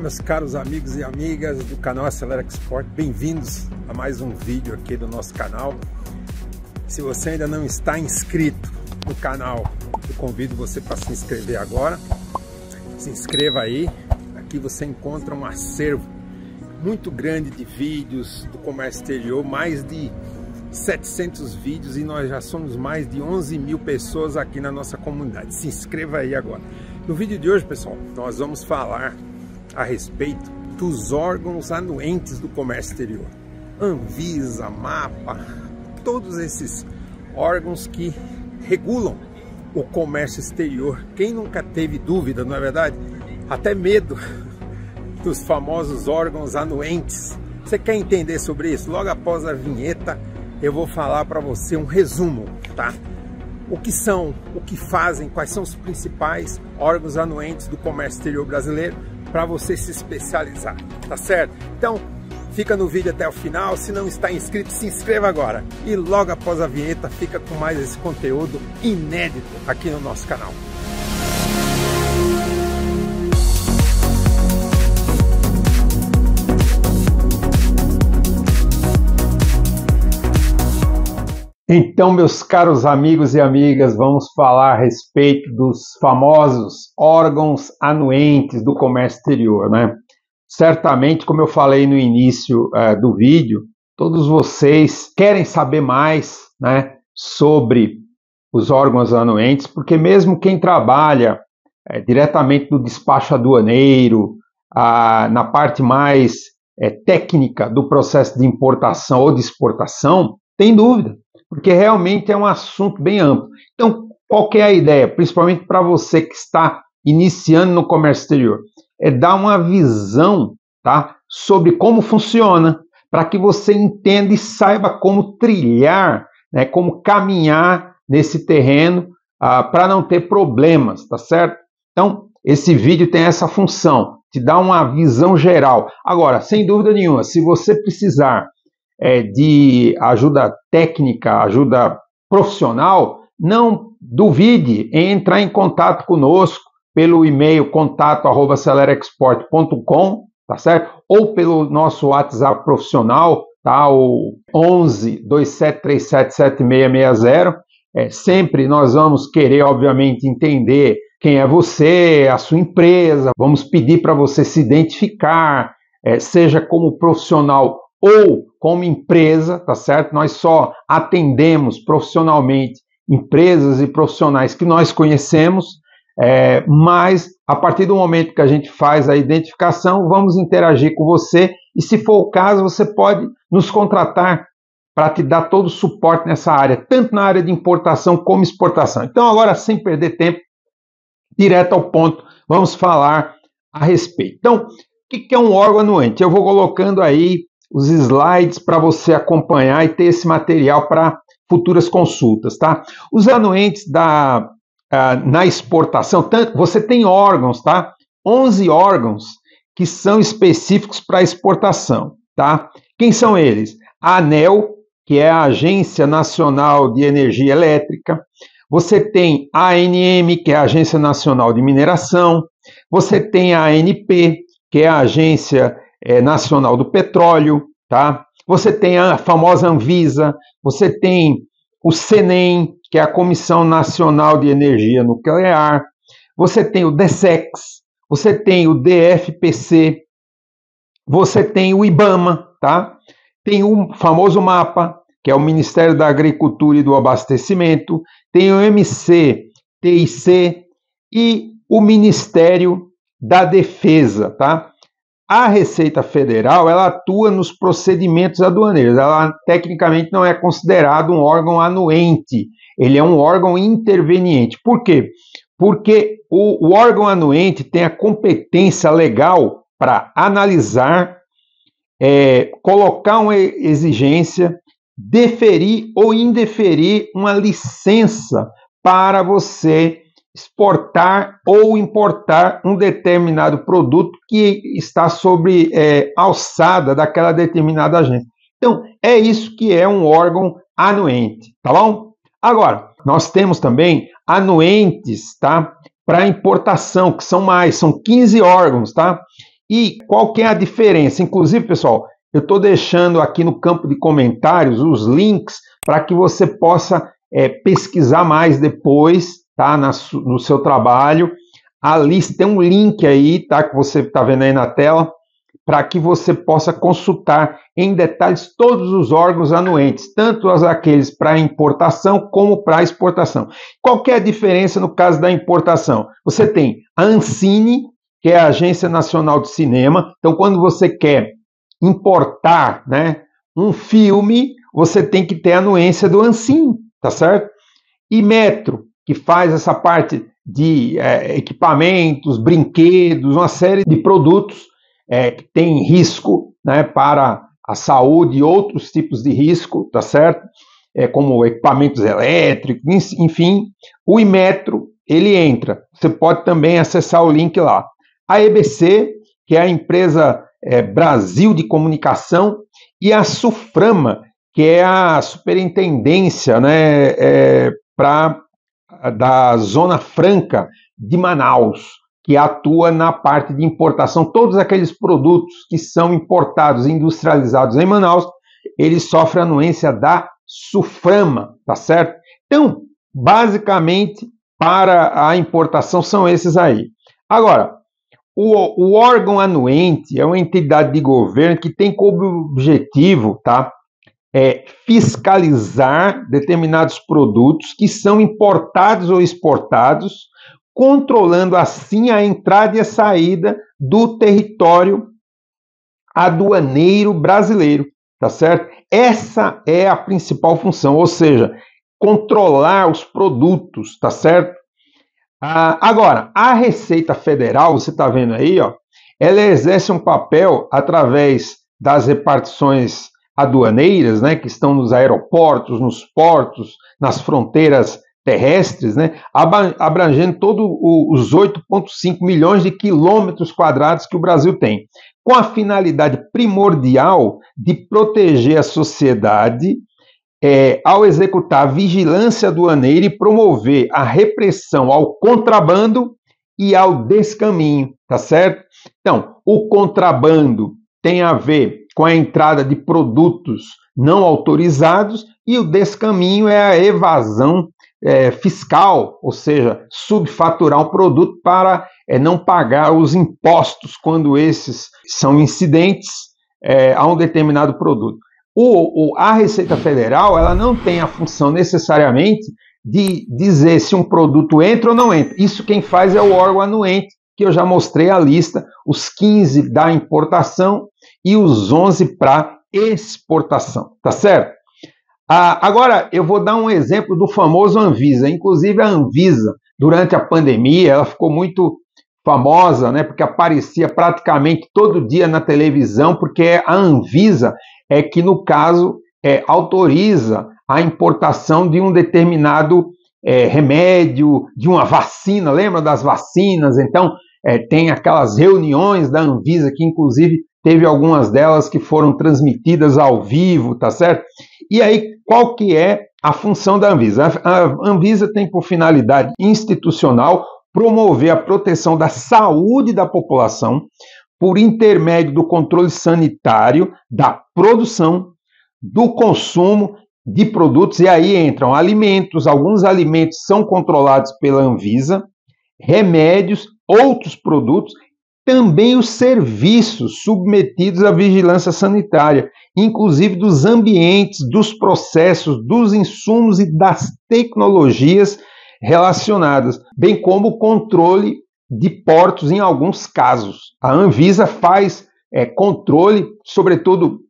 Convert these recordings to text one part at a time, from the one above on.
meus caros amigos e amigas do canal Acelera Export, bem-vindos a mais um vídeo aqui do nosso canal. Se você ainda não está inscrito no canal, eu convido você para se inscrever agora. Se inscreva aí, aqui você encontra um acervo muito grande de vídeos do comércio exterior, mais de 700 vídeos e nós já somos mais de 11 mil pessoas aqui na nossa comunidade. Se inscreva aí agora. No vídeo de hoje, pessoal, nós vamos falar a respeito dos órgãos anuentes do comércio exterior. Anvisa, MAPA, todos esses órgãos que regulam o comércio exterior. Quem nunca teve dúvida, não é verdade? Até medo dos famosos órgãos anuentes. Você quer entender sobre isso? Logo após a vinheta, eu vou falar para você um resumo, tá? O que são, o que fazem, quais são os principais órgãos anuentes do comércio exterior brasileiro, para você se especializar, tá certo? Então, fica no vídeo até o final. Se não está inscrito, se inscreva agora. E logo após a vinheta, fica com mais esse conteúdo inédito aqui no nosso canal. Então, meus caros amigos e amigas, vamos falar a respeito dos famosos órgãos anuentes do comércio exterior, né? Certamente, como eu falei no início uh, do vídeo, todos vocês querem saber mais, né, sobre os órgãos anuentes, porque mesmo quem trabalha eh, diretamente no despacho aduaneiro, na parte mais eh, técnica do processo de importação ou de exportação, tem dúvida porque realmente é um assunto bem amplo. Então, qual é a ideia, principalmente para você que está iniciando no comércio exterior? É dar uma visão tá, sobre como funciona, para que você entenda e saiba como trilhar, né, como caminhar nesse terreno ah, para não ter problemas, tá certo? Então, esse vídeo tem essa função, te dar uma visão geral. Agora, sem dúvida nenhuma, se você precisar é, de ajuda técnica, ajuda profissional, não duvide em entrar em contato conosco pelo e-mail contato@celerexport.com, tá certo? Ou pelo nosso WhatsApp profissional, tá? O 11 2737 É, sempre nós vamos querer, obviamente, entender quem é você, a sua empresa. Vamos pedir para você se identificar, é, seja como profissional ou como empresa, tá certo? Nós só atendemos profissionalmente empresas e profissionais que nós conhecemos, é, mas a partir do momento que a gente faz a identificação, vamos interagir com você e, se for o caso, você pode nos contratar para te dar todo o suporte nessa área, tanto na área de importação como exportação. Então, agora, sem perder tempo, direto ao ponto, vamos falar a respeito. Então, o que é um órgão anuente? Eu vou colocando aí os slides para você acompanhar e ter esse material para futuras consultas, tá? Os anuentes da, uh, na exportação, tanto, você tem órgãos, tá? 11 órgãos que são específicos para exportação, tá? Quem são eles? A ANEL, que é a Agência Nacional de Energia Elétrica. Você tem a ANM, que é a Agência Nacional de Mineração. Você tem a ANP, que é a Agência é, Nacional do Petróleo, tá? Você tem a famosa Anvisa, você tem o CENEM, que é a Comissão Nacional de Energia Nuclear, você tem o DSEX, você tem o DFPC, você tem o IBAMA, tá? Tem o famoso mapa, que é o Ministério da Agricultura e do Abastecimento, tem o MCTIC e o Ministério da Defesa, tá? A Receita Federal ela atua nos procedimentos aduaneiros. Ela tecnicamente não é considerado um órgão anuente. Ele é um órgão interveniente. Por quê? Porque o, o órgão anuente tem a competência legal para analisar, é, colocar uma exigência, deferir ou indeferir uma licença para você exportar ou importar um determinado produto que está sobre é, alçada daquela determinada agência. Então, é isso que é um órgão anuente, tá bom? Agora, nós temos também anuentes, tá? Para importação, que são mais, são 15 órgãos, tá? E qual que é a diferença? Inclusive, pessoal, eu estou deixando aqui no campo de comentários os links para que você possa é, pesquisar mais depois tá? Na, no seu trabalho. A lista tem um link aí, tá? Que você está vendo aí na tela, para que você possa consultar em detalhes todos os órgãos anuentes, tanto as aqueles para importação como para exportação. Qual é a diferença no caso da importação? Você tem a Ancine, que é a Agência Nacional de Cinema. Então, quando você quer importar, né, um filme, você tem que ter a anuência do Ancine, tá certo? E Metro, que faz essa parte de é, equipamentos, brinquedos, uma série de produtos é, que tem risco né, para a saúde e outros tipos de risco, tá certo? É, como equipamentos elétricos, enfim. O Imetro, ele entra. Você pode também acessar o link lá. A EBC, que é a empresa é, Brasil de Comunicação, e a Suframa, que é a superintendência né, é, para da Zona Franca de Manaus, que atua na parte de importação. Todos aqueles produtos que são importados e industrializados em Manaus, eles sofrem anuência da Suframa, tá certo? Então, basicamente, para a importação são esses aí. Agora, o, o órgão anuente é uma entidade de governo que tem como objetivo, tá? é, fiscalizar determinados produtos que são importados ou exportados, controlando assim a entrada e a saída do território aduaneiro brasileiro, tá certo? Essa é a principal função, ou seja, controlar os produtos, tá certo? Ah, agora, a Receita Federal, você está vendo aí, ó, ela exerce um papel através das repartições aduaneiras, né, que estão nos aeroportos, nos portos, nas fronteiras terrestres, né, abrangendo todos os 8,5 milhões de quilômetros quadrados que o Brasil tem, com a finalidade primordial de proteger a sociedade é, ao executar a vigilância aduaneira e promover a repressão ao contrabando e ao descaminho, tá certo? Então, o contrabando tem a ver com a entrada de produtos não autorizados, e o descaminho é a evasão é, fiscal, ou seja, subfaturar o produto para é, não pagar os impostos quando esses são incidentes é, a um determinado produto. O, o, a Receita Federal ela não tem a função necessariamente de dizer se um produto entra ou não entra. Isso quem faz é o órgão anuente, que eu já mostrei a lista, os 15 da importação e os 11 para exportação, tá certo? Ah, agora, eu vou dar um exemplo do famoso Anvisa. Inclusive, a Anvisa, durante a pandemia, ela ficou muito famosa, né, porque aparecia praticamente todo dia na televisão, porque a Anvisa é que, no caso, é, autoriza a importação de um determinado é, remédio, de uma vacina, lembra das vacinas? Então, é, tem aquelas reuniões da Anvisa, que inclusive teve algumas delas que foram transmitidas ao vivo, tá certo? E aí, qual que é a função da Anvisa? A Anvisa tem por finalidade institucional promover a proteção da saúde da população por intermédio do controle sanitário da produção, do consumo de produtos, e aí entram alimentos, alguns alimentos são controlados pela Anvisa, remédios outros produtos, também os serviços submetidos à vigilância sanitária, inclusive dos ambientes, dos processos, dos insumos e das tecnologias relacionadas, bem como o controle de portos em alguns casos. A Anvisa faz é, controle, sobretudo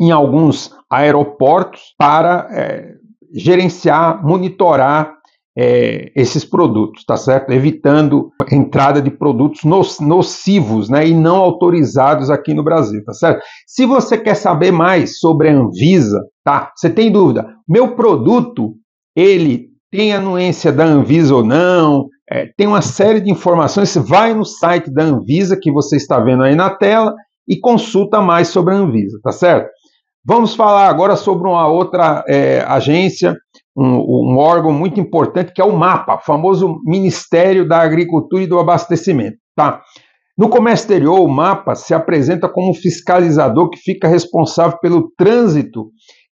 em alguns aeroportos, para é, gerenciar, monitorar é, esses produtos, tá certo? Evitando a entrada de produtos no, nocivos né, e não autorizados aqui no Brasil, tá certo? Se você quer saber mais sobre a Anvisa, tá? Você tem dúvida? Meu produto, ele tem anuência da Anvisa ou não? É, tem uma série de informações. Você vai no site da Anvisa que você está vendo aí na tela e consulta mais sobre a Anvisa, tá certo? Vamos falar agora sobre uma outra é, agência um, um, órgão muito importante que é o MAPA, famoso Ministério da Agricultura e do Abastecimento. Tá? No comércio exterior, o MAPA se apresenta como fiscalizador que fica responsável pelo trânsito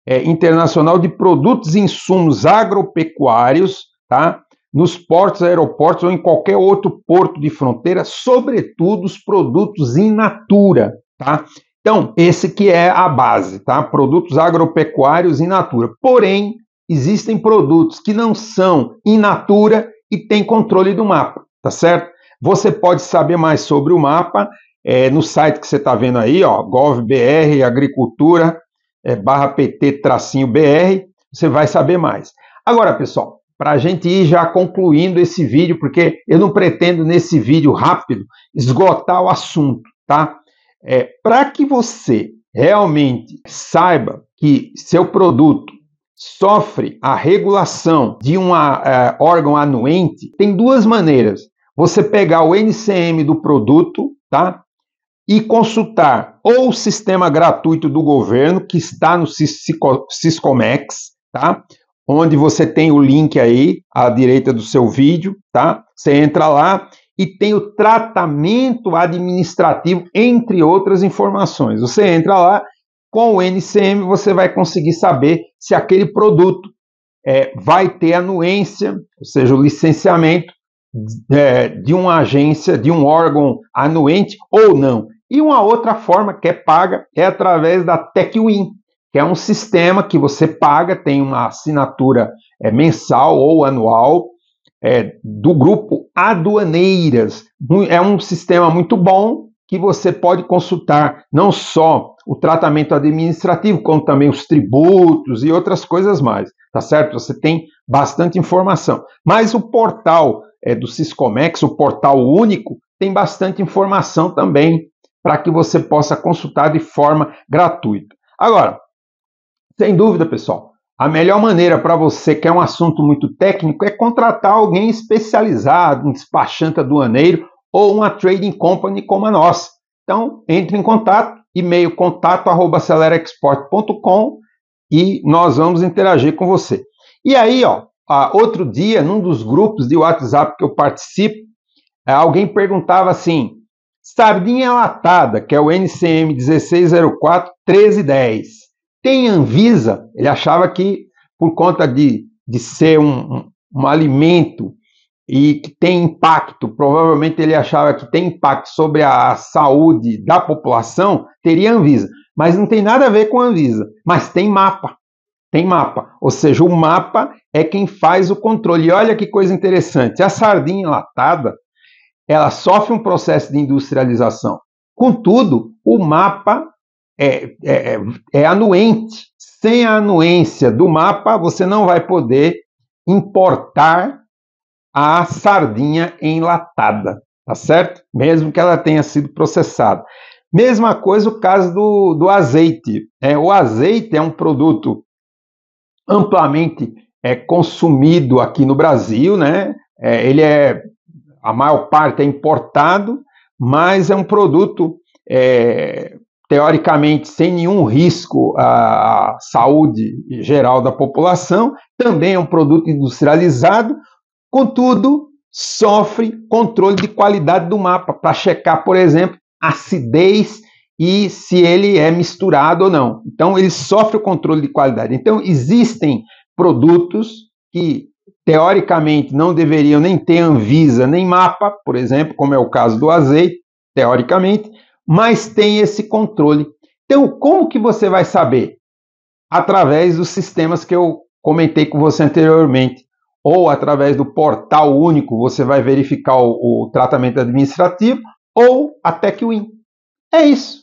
é, internacional de produtos e insumos agropecuários tá? nos portos, aeroportos ou em qualquer outro porto de fronteira, sobretudo os produtos in natura. Tá? Então, esse que é a base, tá? Produtos agropecuários in natura. Porém, existem produtos que não são in natura e têm controle do mapa, tá certo? Você pode saber mais sobre o mapa é, no site que você está vendo aí, ó, govbr agricultura é, barra pt tracinho br, você vai saber mais. Agora, pessoal, para a gente ir já concluindo esse vídeo, porque eu não pretendo nesse vídeo rápido esgotar o assunto, tá? É, para que você realmente saiba que seu produto sofre a regulação de um é, órgão anuente, tem duas maneiras. Você pegar o NCM do produto, tá? E consultar ou o sistema gratuito do governo, que está no Ciscomex, tá? Onde você tem o link aí à direita do seu vídeo, tá? Você entra lá e tem o tratamento administrativo, entre outras informações. Você entra lá com o NCM, você vai conseguir saber se aquele produto é, vai ter anuência, ou seja, o licenciamento é, de uma agência, de um órgão anuente ou não. E uma outra forma que é paga é através da TechWin, que é um sistema que você paga, tem uma assinatura é, mensal ou anual é, do grupo Aduaneiras. É um sistema muito bom que você pode consultar não só o tratamento administrativo, como também os tributos e outras coisas mais, tá certo? Você tem bastante informação. Mas o portal é, do Siscomex, o portal único, tem bastante informação também para que você possa consultar de forma gratuita. Agora, sem dúvida, pessoal, a melhor maneira para você que é um assunto muito técnico é contratar alguém especializado, um despachante aduaneiro ou uma trading company como a nossa. Então, entre em contato e-mail contato@acelerexport.com e nós vamos interagir com você. E aí, ó, outro dia, num dos grupos de WhatsApp que eu participo, é, alguém perguntava assim: sardinha latada, que é o NCM 1604 1310, tem Anvisa? Ele achava que por conta de, de ser um, um, um alimento e que tem impacto, provavelmente ele achava que tem impacto sobre a saúde da população, teria Anvisa. Mas não tem nada a ver com a Anvisa. Mas tem mapa. Tem mapa. Ou seja, o mapa é quem faz o controle. E olha que coisa interessante: a sardinha enlatada ela sofre um processo de industrialização. Contudo, o mapa é, é, é, é anuente. Sem a anuência do mapa, você não vai poder importar a sardinha enlatada, tá certo? Mesmo que ela tenha sido processada. Mesma coisa o caso do, do azeite. É, o azeite é um produto amplamente é, consumido aqui no Brasil, né? É, ele é a maior parte é importado, mas é um produto é, teoricamente sem nenhum risco à saúde geral da população. Também é um produto industrializado, Contudo, sofre controle de qualidade do mapa para checar, por exemplo, acidez e se ele é misturado ou não. Então, ele sofre o controle de qualidade. Então, existem produtos que teoricamente não deveriam nem ter Anvisa nem mapa, por exemplo, como é o caso do azeite, teoricamente, mas tem esse controle. Então, como que você vai saber? Através dos sistemas que eu comentei com você anteriormente ou através do portal único você vai verificar o, o tratamento administrativo, ou a TechWin. É isso.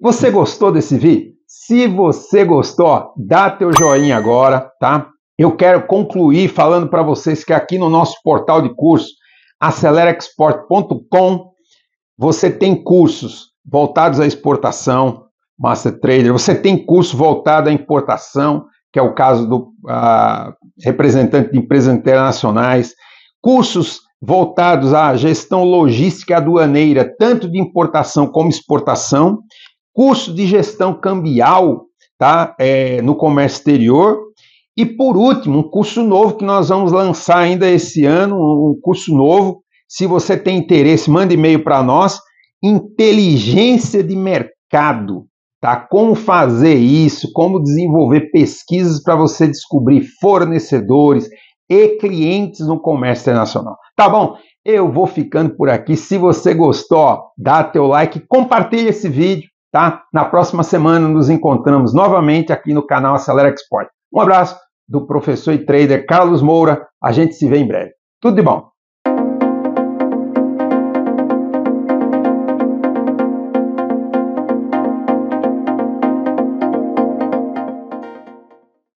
Você gostou desse vídeo? Se você gostou, dá teu joinha agora, tá? Eu quero concluir falando para vocês que aqui no nosso portal de curso, acelerexport.com, você tem cursos voltados à exportação, Master Trader, você tem curso voltado à importação, que é o caso do representante de empresas internacionais, cursos voltados à gestão logística aduaneira, tanto de importação como exportação, curso de gestão cambial tá, é, no comércio exterior, e por último, um curso novo que nós vamos lançar ainda esse ano, um curso novo. Se você tem interesse, mande e-mail para nós. Inteligência de mercado tá? Como fazer isso, como desenvolver pesquisas para você descobrir fornecedores e clientes no comércio internacional. Tá bom? Eu vou ficando por aqui. Se você gostou, dá teu like, compartilha esse vídeo, tá? Na próxima semana nos encontramos novamente aqui no canal Acelera Export. Um abraço do professor e trader Carlos Moura. A gente se vê em breve. Tudo de bom.